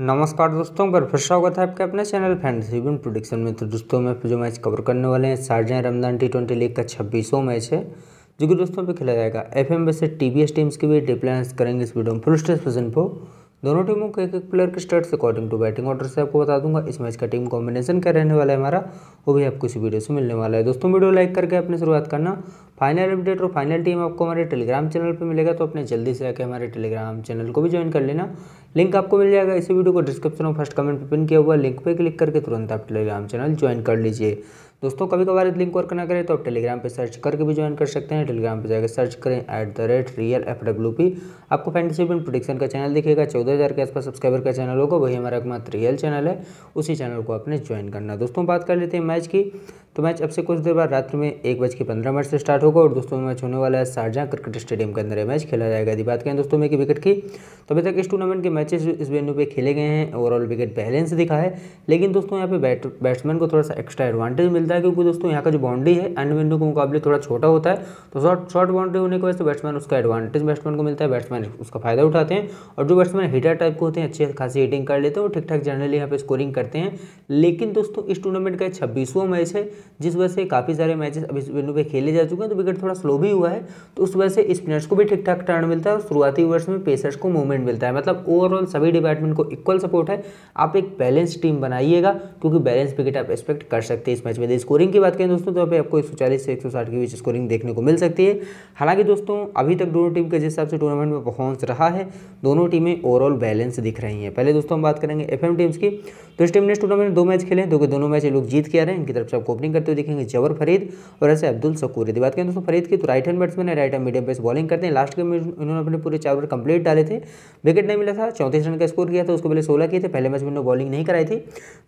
नमस्कार दोस्तों पर फिर स्वागत है आपके अपने चैनल फैंस इवन प्रोडिक्शन में तो दोस्तों में जो मैच कवर करने वाले हैं Sharjah Ramadan T twenty league का छब्बीसों मैच है जो कि दोस्तों पे खेला जाएगा F M T S teams के भी डिप्लेंस करेंगे इस वीडियो में फुल स्टेज प्रेजेंट पर दोनों टीमों के एक एक प्लेयर के stats according to batting order से आपको बता दूंगा इस मैच का टीम कॉम्बिनेशन क्या रहने वाला है हमारा वो भी आपको इसी वीडियो से मिलने वाला है दोस्तों वीडियो लाइक करके अपने शुरुआत करना फाइनल अपडेट और फाइनल टीम आपको हमारे टेलीग्राम चैनल पर मिलेगा तो अपने जल्दी से आके हमारे टेलीग्राम चैनल को भी ज्वाइन कर लेना लिंक आपको मिल जाएगा इसी वीडियो को डिस्क्रिप्शन और फर्स्ट कमेंट पर पिन किया हुआ लिंक पर क्लिक करके तुरंत आप टेलीग्राम चैनल ज्वाइन कर लीजिए दोस्तों कभी कभार लिंक वर्क ना करें तो आप टेलीग्राम पर सर्च करके भी ज्वाइन कर सकते हैं टेलीग्राम पर जाकर सर्च करें at the rate real F W P आपको फैंटेसी बिन प्रोडिक्शन का चैनल दिखेगा चौदह हज़ार के आसपास सब्सक्राइबर का चैनल होगा वही हमारा एकमात्र रियल चैनल है उसी चैनल को आपने ज्वाइन करना दोस्तों बात कर लेते हैं मैच की तो मैच अब से कुछ देर बाद रात्र में एक बज के पंद्रह मिनट से स्टार्ट होगा और दोस्तों मैच होने वाला है शारजहाँ क्रिकेट स्टेडियम के अंदर मैच खेला जाएगा यदि बात करें दोस्तों में कि विकेट की तो अभी तक इस टूर्नामेंट के मैचेस इस वेन्यू पे खेले गए हैं ओवरऑल विकेट बैलेंस दिखा है लेकिन दोस्तों यहाँ पे बैट्समैन को थोड़ा सा एक्स्ट्रा एडवांटेज मिल मिलता है क्योंकि दोस्तों यहाँ का जो बाउंड्री है एंड विंडो के मुकाबले थोड़ा छोटा होता है तो शॉर्ट शॉर्ट बाउंड्री होने की वजह से बैट्समैन उसका एडवांटेज बैट्समैन को मिलता है बैट्समैन उसका फायदा उठाते हैं और जो बैट्समैन हीटर टाइप के होते हैं अच्छी खासी हीटिंग कर लेते हैं और ठीक ठाक जनरली यहाँ पर स्कोरिंग करते हैं लेकिन दोस्तों इस टूर्नामेंट का छब्बीसवां मैच है जिस वजह से काफ़ी सारे मैचेस अभी इस विंडो पर खेले जा चुके हैं तो विकेट थोड़ा स्लो भी हुआ है तो उस वजह से स्पिनर्स को भी ठीक ठाक टर्न मिलता है और शुरुआती ओवर्स में पेसर्स को मूवमेंट मिलता है मतलब ओवरऑल सभी डिपार्टमेंट को इक्वल सपोर्ट है आप एक बैलेंस टीम बनाइएगा क्योंकि बैलेंस विकेट आप एक्सपेक्ट कर सकते हैं इस मैच में स्कोरिंग की बात करें दोस्तों तो अभी आपको 140 से 160 के बीच स्कोरिंग देखने को मिल सकती है हालांकि दोस्तों अभी तक दोनों टीम के जिस हिसाब से टूर्नामेंट में पहुंच रहा है दोनों टीमें ओवरऑल बैलेंस दिख रही हैं पहले दोस्तों हम बात करेंगे एफ टीम्स की तो इस टीम ने टूर्नामेंट में दो मैच खेले जो दोनों मैच लोग जीत के आ रहे हैं इनकी तरफ से आपको ओपनिंग करते हुए देखेंगे जबर फरीद और ऐसे अब्दुल सकूर यदि बात करें दोस्तों फरीद की तो राइट हैंड बैट्समैन है राइट मीडियम पेस बॉलिंग करते हैं लास्ट गेम में उन्होंने अपने पूरे चार ओवर कंप्लीट डाले थे विकेट नहीं मिला था चौंतीस रन का स्कोर किया था उसको पहले सोलह किए थे पहले मैच में उन्होंने बॉलिंग नहीं कराई थी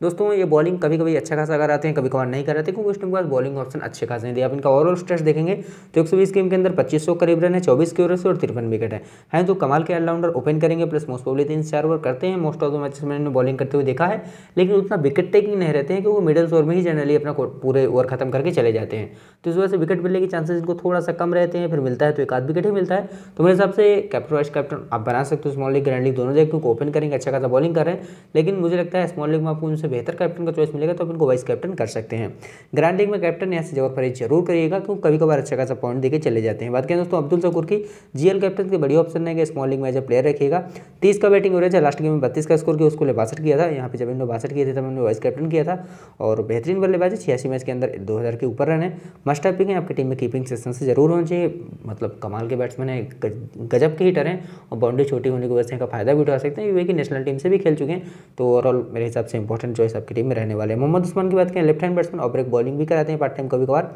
दोस्तों ये बॉलिंग कभी कभी अच्छा खासा कराते हैं कभी कभार नहीं कर रहा क्योंकि उस टाइम के बॉलिंग ऑप्शन अच्छे खास नहीं आप इनका ओवरऑल स्टेट्स देखेंगे तो एक गेम के अंदर पच्चीस सौ करीब रन है चौबीस के ओवर से और तिरपन विकेट है हैं तो कमाल के ऑलराउंडर ओपन करेंगे प्लस मोस्ट पॉबली तीन चार ओवर करते हैं मोस्ट ऑफ द मैचेस मैंने बॉलिंग करते हुए देखा है लेकिन उतना विकेट टेकिंग नहीं रहते हैं क्योंकि मिडल ओवर में ही जनरली अपना पूरे ओवर खत्म करके चले जाते हैं तो इस वजह से विकेट मिलने के चांसेस इनको थोड़ा सा कम रहते हैं फिर मिलता है तो एक आध विकेट ही मिलता है तो मेरे हिसाब से कैप्टन वाइस कैप्टन आप बना सकते हो स्मॉल लीग ग्रैंड लीग दोनों जगह क्योंकि ओपन करेंगे अच्छा खासा बॉलिंग कर रहे हैं लेकिन मुझे लगता है स्मॉल लीग में आपको उनसे बेहतर कैप्टन का चॉइस मिलेगा तो आप इनको वाइस कैप्टन कर सकते हैं ग्रांड लीग में कैप्टन ऐसी जगह पर जरूर करिएगा क्योंकि कभी कभार अच्छा खासा पॉइंट देकर चले जाते हैं बात करें दोस्तों अब्दुल सकूर की जीएल कैप्टन की बड़ी ऑप्शन है स्मॉल लीग में एज ए प्लेयर रखेगा तीस का बैटिंग एवरेज है लास्ट गेम में बत्तीस का स्कोर किया उसको बासठ किया था यहाँ पर जब इन्होंने बासठ किए थे तब हमने वाइस कैप्टन किया था और बेहतरीन बल्लेबाजी छियासी मैच के अंदर दो के ऊपर रन है मस्ट पिक है आपकी टीम में कीपिंग सिस्टम से जरूर होना चाहिए मतलब कमाल के बैट्समैन है गजब के हीटर हैं और बाउंड्री छोटी होने की वजह से इनका फायदा भी उठा सकते हैं वे नेशनल टीम से भी खेल चुके हैं तो ओवरऑल मेरे हिसाब से इंपॉर्टेंट चॉइस आपकी टीम में रहने वाले हैं मोहम्मद उस्मान की बात करें left hand batsman break bowling भी कराते हैं पार्ट टाइम कभी कभार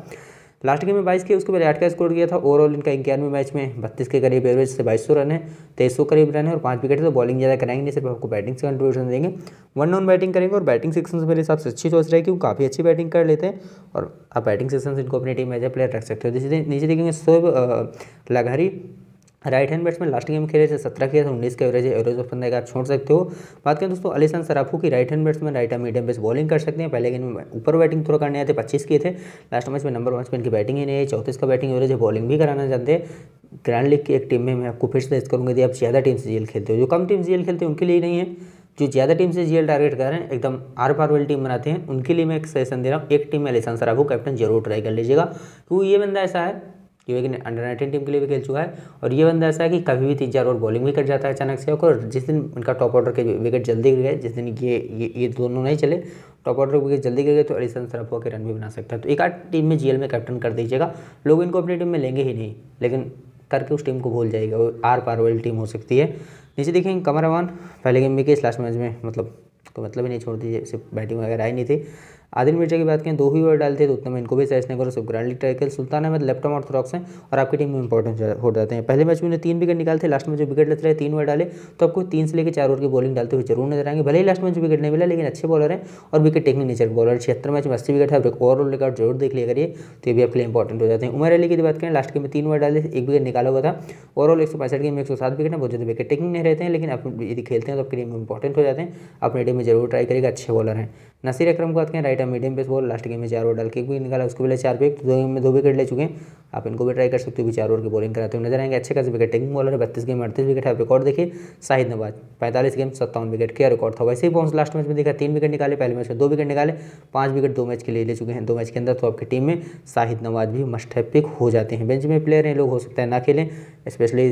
लास्ट गेम में बाईस के उसके पहले आठ का स्कोर किया था ओवरऑल इनका इक्यानवे मैच में बत्तीस के करीब एवरेज से बाईस रन है तेईस करीब रन है और पांच विकेट है तो बॉलिंग ज़्यादा कराएंगे सिर्फ आपको बैटिंग से कंट्रीब्यूशन देंगे वन नॉन बैटिंग करेंगे और बैटिंग सेक्शन से मेरे हिसाब से अच्छी सोच रहे कि वो काफ़ी अच्छी बैटिंग कर लेते हैं और आप बैटिंग सेक्शन से इनको अपनी टीम एज ए प्लेयर रख सकते हो जैसे नीचे देखेंगे सोब लघारी right hand batsman last game खेले थे सत्रह के उन्नीस के एवरेज है एवरेज ऑफ पंद्रह का छोड़ सकते हो बात करें दोस्तों अलीसान सराफू की right hand batsman right hand medium pace bowling कर सकते हैं पहले गेम में ऊपर बैटिंग थोड़ा करने आए थे पच्चीस किए थे लास्ट मैच में नंबर वन पे इनकी बैटिंग ही नहीं है चौतीस का बैटिंग एवरेज है बॉलिंग भी कराना चाहते हैं ग्रैंड लीग की एक टीम में मैं आपको फिर से करूँगा यदि आप ज़्यादा टीम से जेल खेलते हो जो कम टीम से जेल खेलते हैं उनके लिए नहीं है जो ज़्यादा टीम से जीएल टारगेट कर रहे हैं एकदम आर पार वाली टीम बनाते हैं उनके लिए मैं एक सजेशन दे रहा हूँ एक टीम में अलीसान सराफू कैप्टन जरूर ट्राई कर लीजिएगा क्योंकि तो ये बंदा ऐसा है क्योंकि अंडर नाइनटीन टीम के लिए भी खेल चुका है और ये बंदा ऐसा है कि कभी भी तीन चार ओवर बॉलिंग भी कर जाता है अचानक से और जिस दिन उनका टॉप ऑर्डर के विकेट जल्दी गिर गए जिस दिन ये ये, ये दोनों नहीं चले टॉप ऑर्डर के विकेट जल्दी गिर गए तो एलिसन सरफुआ के रन भी बना सकता है तो एक आठ टीम में जीएल में कैप्टन कर दीजिएगा लोग इनको अपनी टीम में लेंगे ही नहीं लेकिन करके उस टीम को भूल जाएगा वो आर पार वाली टीम हो सकती है नीचे देखेंगे कमर अवान पहले गेम में के लास्ट मैच में मतलब को मतलब ही नहीं छोड़ दीजिए सिर्फ बैटिंग वगैरह आई नहीं थी आदिल मिर्जा की बात करें दो ही ओवर डाले थे तो उतने में इनको भी सैस नेगर और सुब्राली टाइकल सुल्तान अहमद लेफ्टम और थ्रॉक्स हैं और आपकी टीम में इंपॉर्टेंट हो जाते हैं पहले मैच में तीन विकेट निकाले थे लास्ट में जो विकेट लेते रहे तीन ओवर डाले तो आपको तीन से लेकर चार ओवर की बॉलिंग डालते हुए जरूर नजर आएंगे भले ही लास्ट मैच विकेट नहीं मिला लेकिन अच्छे बॉलर हैं और विकेट टेक्निक नेचर बॉलर छिहत्तर मैच में अस्सी विकेट है ओवरऑल रिकॉर्ड जरूर देख लिया करिए तो ये भी आपके लिए इंपॉर्टेंट हो जाते हैं उमर अली की बात करें लास्ट के में तीन ओवर डाले एक विकेट निकाला हुआ था ओवरऑल एक सौ पैंसठ गेम एक सौ सात विकेट है बहुत ज़्यादा विकेट टेक्निक नहीं रहते हैं लेकिन आप यदि खेलते हैं तो आपके लिए इंपॉर्टेंट हो जाते हैं अपने टीम में जरूर ट्राई करेगा अच्छे बॉलर हैं नसीर अक्रम को बात करें राइट है medium pace bowl last game में चार ओवर डाल के भी निकाला उसके पहले चार विकेट दो गेम में दो विकेट ले चुके हैं आप इनको भी ट्राई कर सकते हो भी चार ओवर की बॉलिंग कराते हुए नजर आएंगे अच्छे खास विकेट टेकिंग बॉलर है बत्तीस गेम अड़तीस विकेट है रिकॉर्ड देखिए शाहिद नवाज पैंतालीस गेम सत्तावन विकेट क्या रिकॉर्ड था वैसे ही पहुंच लास्ट मैच में देखा तीन विकेट निकाले पहले मैच में दो विकेट निकाले पाँच विकेट दो मैच के लिए ले चुके हैं दो मैच के अंदर तो आपकी टीम में शाहिद नवाज भी मस्ट है पिक हो जाते हैं बेंच में प्लेयर हैं लोग हो सकता है ना खेलें स्पेशली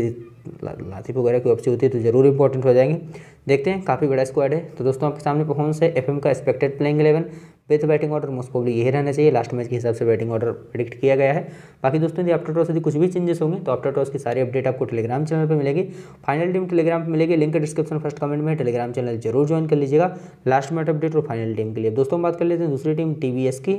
लातिफ वगैरह की ऑप्शी होती है तो ज़रूर इंपॉर्टेंट हो जाएंगे देखते हैं काफ़ी बड़ा स्क्वाड है तो दोस्तों आपके सामने परफॉर्मेंस है एफ का expected playing eleven with batting order most probably यही रहना चाहिए लास्ट मैच के हिसाब से बैटिंग ऑर्डर प्रिडिक्ट किया गया है बाकी दोस्तों यदि आफ्टर टॉस यदि कुछ भी चेंजेस होंगे तो आफ्टर टॉस की सारी अपडेट आपको टेलीग्राम चैनल पर मिलेगी फाइनल टीम टेलीग्राम पर मिलेगी लिंक डिस्क्रिप्शन फर्स्ट कमेंट में टेलीग्राम चैनल जरूर ज्वाइन कर लीजिएगा लास्ट मैच अपडेट और फाइनल टीम के लिए दोस्तों बात कर लेते हैं दूसरी टीम टी की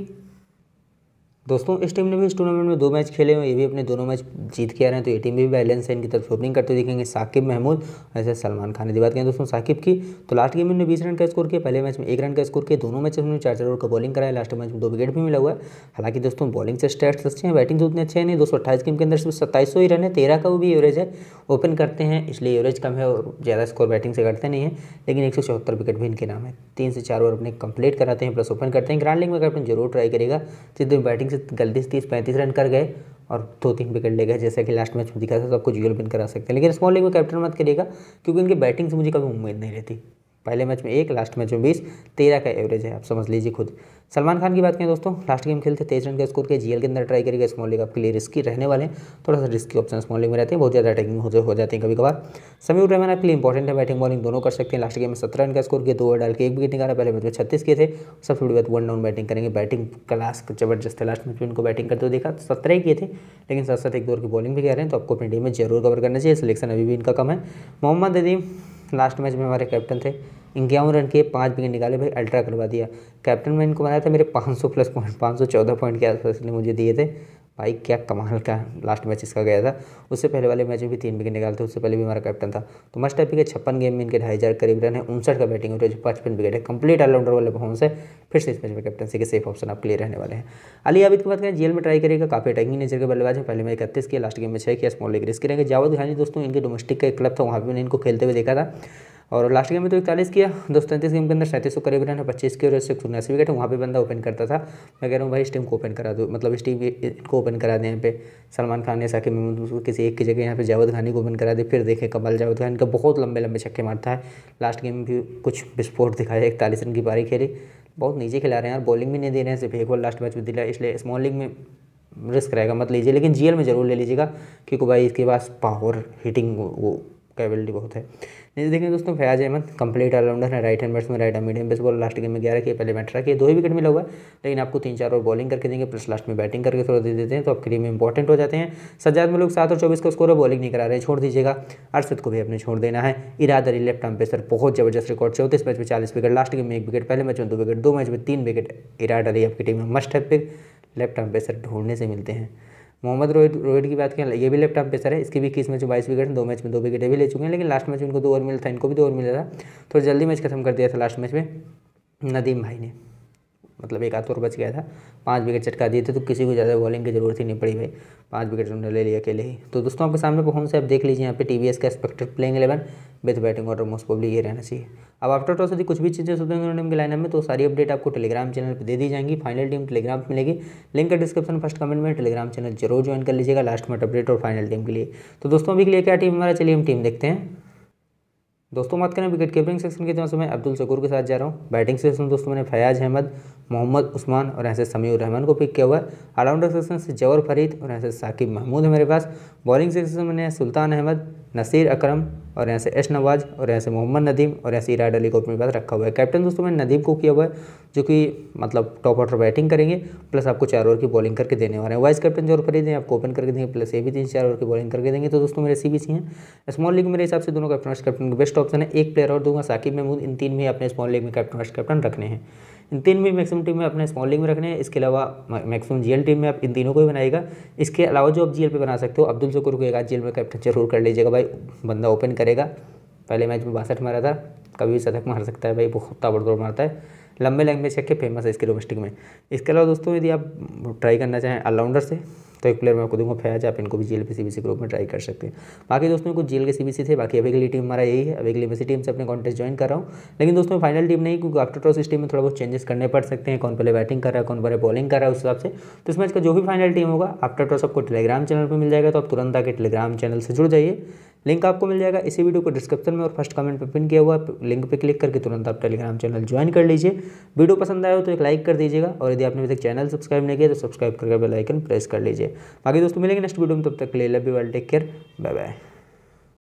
दोस्तों इस टीम ने भी इस टूर्नामेंट में दो मैच खेले हैं ये भी अपने दोनों मैच जीत के आ रहे हैं तो ये टीम भी बैलेंस है इनकी तरफ ओपनिंग करते दिखेंगे साकिब महमूद ऐसे सलमान खान की बात करें दोस्तों साकिब की तो लास्ट गेम में बीस रन का स्कोर किया पहले मैच में एक रन का स्कोर किया दोनों मैच में चार चार ओवर का बॉलिंग कराया लास्ट मैच में दो विकेट भी मिला हुआ है हालांकि दोस्तों बॉलिंग से स्टेट्स अच्छे हैं बैटिंग तो उतने अच्छे नहीं दो सौ अट्ठाईस गेम के अंदर सिर्फ सत्ताईस ही रन है तेरह का वो भी एवरेज है ओपन करते हैं इसलिए एवरेज कम है और ज़्यादा स्कोर बैटिंग से करते नहीं है लेकिन एक सौ चौहत्तर विकेट भी इनके नाम है तीन से चार ओवर अपने कंप्लीट कराते हैं प्लस ओपन करते हैं ग्रांड लिंग में अगर कैप्टन जरूर ट्राई करेगा जितने तो बैटिंग से गलती से तीस पैंतीस रन कर गए और दो तीन विकेट ले गए जैसे कि लास्ट मैच में दिखा था तो आपको करा सकते हैं लेकिन स्मॉल लीग में कैप्टन मत करिएगा क्योंकि उनकी बैटिंग से मुझे कभी उम्मीद नहीं रहती पहले मैच में एक लास्ट मैच में बीस तेरह का एवरेज है आप समझ लीजिए खुद सलमान खान की बात करें दोस्तों लास्ट गेम खेलते तेईस रन का स्कोर के जीएल के अंदर ट्राई करेगा स्मॉल लीग आपके लिए रिस्की रहने वाले हैं थोड़ा सा रिस्की ऑप्शन स्मॉल लीग में रहते हैं बहुत ज़्यादा अटैकिंग हो जाते हैं कभी कभार समीर रहमान आपके लिए इंपॉर्टेंट है बैटिंग बॉलिंग दोनों कर सकते हैं लास्ट गेम में सत्रह रन का स्कोर के दो ओवर डाल के एक विकेट निकाला पहले मैच में छत्तीस के थे सब फिफ्टी बात वन डाउन बैटिंग करेंगे बैटिंग क्लास जबरदस्त है लास्ट मैच में उनको बैटिंग करते हुए देखा सत्रह ही किए थे लेकिन साथ साथ एक दो की बॉलिंग भी कह रहे हैं तो आपको अपनी टीम में जरूर कवर करना चाहिए सिलेक्शन अभी भी इनका कम है मोहम्मद अदीम लास्ट मैच में हमारे कैप्टन थे इक्यावन रन किए पाँच विकेट निकाले भाई अल्ट्रा करवा दिया कैप्टन मैं इनको बनाया था मेरे 500 प्लस पॉइंट 514 पॉइंट के आसपास मुझे दिए थे भाई क्या कमाल का लास्ट मैच इसका गया था उससे पहले वाले मैच में भी तीन विकेट निकालते उससे पहले भी हमारा कैप्टन था तो मस्ट हैपी के छप्पन गेम में इनके ढाई हज़ार करीब रन है उनसठ का बैटिंग है जो पचपन विकेट है कंप्लीट ऑलराउंडर वाले परफॉर्मेंस है फिर से इस मैच में कैप्टनसी के सेफ ऑप्शन आप क्लियर रहने वाले हैं अली आबिद की बात करें जेल में ट्राई करेगा काफ़ी अटैकिंग नेचर के बल्लेबाज है पहले मैं इकतीस किया लास्ट गेम में छह किया स्मॉल लेकर इसके रहेंगे जावद घानी दोस्तों इनके डोमेस्टिक का एक क्लब था वहाँ पर मैंने इनको खेलते हुए देखा था और लास्ट गेम में तो इकतालीस किया दो सौ तैंतीस गेम के अंदर सैंतीस सौ करीब रन है पच्चीस के और एक सौ उन्यासी विकेट है वहाँ पर बंदा ओपन करता था मैं कह रहा हूँ भाई इस टीम को ओपन करा दो मतलब इस टीम को ओपन करा दें यहाँ पे सलमान खान ने साकिब महमूद किसी एक की जगह यहाँ पे जावेद खानी को ओपन करा दे फिर देखें कमल जावेद खान का बहुत लंबे लंबे छक्के मारता है लास्ट गेम में भी कुछ विस्फोट दिखाया इकतालीस रन की पारी खेली बहुत नीचे खिला रहे हैं और बॉलिंग भी नहीं दे रहे हैं सिर्फ एक बार लास्ट मैच में दिला इसलिए स्मॉल लीग में रिस्क रहेगा मत लीजिए लेकिन जीएल में ज़रूर ले लीजिएगा क्योंकि भाई इसके पास पावर हिटिंग वो कैपेबिलिटी बहुत है नहीं तो देखें दोस्तों फयाज अहमद कंप्लीट ऑलराउंडर है राइट हैंड बैट्समैन राइट है मीडियम बॉल लास्ट गेम में ग्यारह किए पहले बैठ रखिए दो ही विकेट मिला हुआ लेकिन आपको तीन चार ओवर बॉलिंग करके देंगे प्लस लास्ट में बैटिंग करके थोड़ा दे देते हैं तो आपके लिए इंपॉर्टेंट हो जाते हैं सज्जाद में लोग सात और चौबीस का स्कोर है बॉलिंग नहीं करा रहे छोड़ दीजिएगा अरसद को भी अपने छोड़ देना है Irad Ali left arm pacer बहुत जबरदस्त रिकॉर्ड चौतीस मैच में चालीस विकेट लास्ट गेम में एक विकेट पहले मैच में दो विकेट दो मैच में तीन विकेट इराद अली आपकी टीम में मस्ट है फिर लेफ्ट आर्म पेसर ढूंढने से मिलते हैं मोहम्मद रोहित रोहित की बात करें ये भी लेफ्ट आर्म पेसर है इसकी भी इक्कीस मैच बाईस विकेट दो मैच में दो विकेटें भी ले चुके हैं लेकिन लास्ट मैच में उनको दो ओवर मिला था इनको भी दो ओवर मिला था थोड़ा तो जल्दी मैच खत्म कर दिया था लास्ट मैच में नदीम भाई ने मतलब एक आध तो बच गया था पाँच विकेट चटका दिए थे तो किसी को ज़्यादा बॉलिंग की जरूरत ही नहीं पड़ी भाई पाँच विकेट उन्होंने ले लिया अकेले ही तो दोस्तों आपके सामने परफॉर्मेंस आप देख लीजिए यहाँ पे टी का expected playing eleven with batting order most probably ये रहना चाहिए अब आफ्टर टॉस यदि कुछ भी चीज़ें सुधरेंगे उन्होंने उनके में तो सारी अपडेट आपको टेलीग्राम चैनल पर दे दी जाएंगी फाइनल टीम टेलीग्राम पर मिलेगी लिंक का डिस्क्रिप्शन फर्स्ट कमेंट में टेलीग्राम चैनल जरूर ज्वाइन कर लीजिएगा लास्ट मिनट अपडेट और फाइनल टीम के लिए तो दोस्तों अभी के लिए क्या टीम हमारा चलिए हम टीम देखते हैं दोस्तों बात करें विकेट कीपिंग सेक्शन के जहाँ मैं अब्दुल शकूर के साथ जा रहा हूँ बैटिंग सेक्शन दोस्तों मैंने फयाज अहमद मोहम्मद उस्मान और ऐसे समीर रहमान को पिक किया हुआ है ऑलराउंडर सेक्शन से जवर फरीद और ऐसे साकिब महमूद है मेरे पास बॉलिंग सेक्शन से मैंने सुल्तान अहमद नसीर अकरम और यहाँ से एश नवाज और यहाँ से मोहम्मद नदीम और यहाँ से इराड अली को अपने पास रखा हुआ है कैप्टन दोस्तों मैंने नदीम को किया हुआ है जो कि मतलब टॉप ऑर्डर बैटिंग करेंगे प्लस आपको चार ओवर की बॉलिंग करके देने वाले हैं वाइस कैप्टन जो ओवर हैं आपको ओपन करके देंगे प्लस ये भी तीन चार ओवर की बॉलिंग करके देंगे तो दोस्तों मेरे सी सी हैं स्मॉल लीग मेरे हिसाब से दोनों कैप्टन वाइस कैप्टन के बेस्ट ऑप्शन है एक प्लेयर और दूंगा साकिब महमूद इन तीन में अपने स्मॉल लीग में कैप्टन वाइस कैप्टन रखने हैं इन तीन भी मैक्सिमम टीम में अपने स्मॉल में रखने हैं इसके अलावा मैक्सिमम जीएल टीम में आप इन तीनों को ही बनाएगा इसके अलावा जो आप जीएल पे बना सकते हो अब्दुल शकूर को एक आज जेल में कैप्टन जरूर कर लीजिएगा भाई बंदा ओपन करेगा पहले मैच में बासठ मारा था कभी भी शतक मार सकता है भाई बहुत ताबड़तोड़ मारता है लंबे लंबे के फेमस है इसके डोमेस्टिक में इसके अलावा दोस्तों यदि आप ट्राई करना चाहें ऑलराउंडर से तो एक प्लेयर मैं आपको दूंगा फैज आप इनको भी जेल पे सीबीसी के में ट्राई कर सकते हैं बाकी दोस्तों कुछ जेल के सीबीसी थे बाकी अभी के लिए टीम हमारा यही है अभी के लिए टीम से अपने कॉन्टेस्ट ज्वाइन कर रहा हूँ लेकिन दोस्तों फाइनल टीम नहीं क्योंकि आफ्टर टॉस इस टीम में थोड़ा बहुत चेंजेस करने पड़ सकते हैं कौन पहले बैटिंग कर रहा है कौन पहले बॉलिंग कर रहा है उस हिसाब से तो इस मैच का जो भी फाइनल टीम होगा आफ्टर टॉस आपको टेलीग्राम चैनल पर मिल जाएगा तो आप तुरंत आके टेलीग्राम चैनल से जुड़ जाइए लिंक आपको मिल जाएगा इसी वीडियो को डिस्क्रिप्शन में और फर्स्ट कमेंट पर पिन किया हुआ लिंक पर क्लिक करके तुरंत आप टेलीग्राम चैनल ज्वाइन कर लीजिए वीडियो पसंद आए हो तो एक लाइक कर दीजिएगा और यदि आपने अभी तक चैनल सब्सक्राइब नहीं किया तो सब्सक्राइब करके बेलाइकन प्रेस कर लीजिए बाकी दोस्तों मिलेंगे नेक्स्ट वीडियो में तब तक ले love you well take care bye bye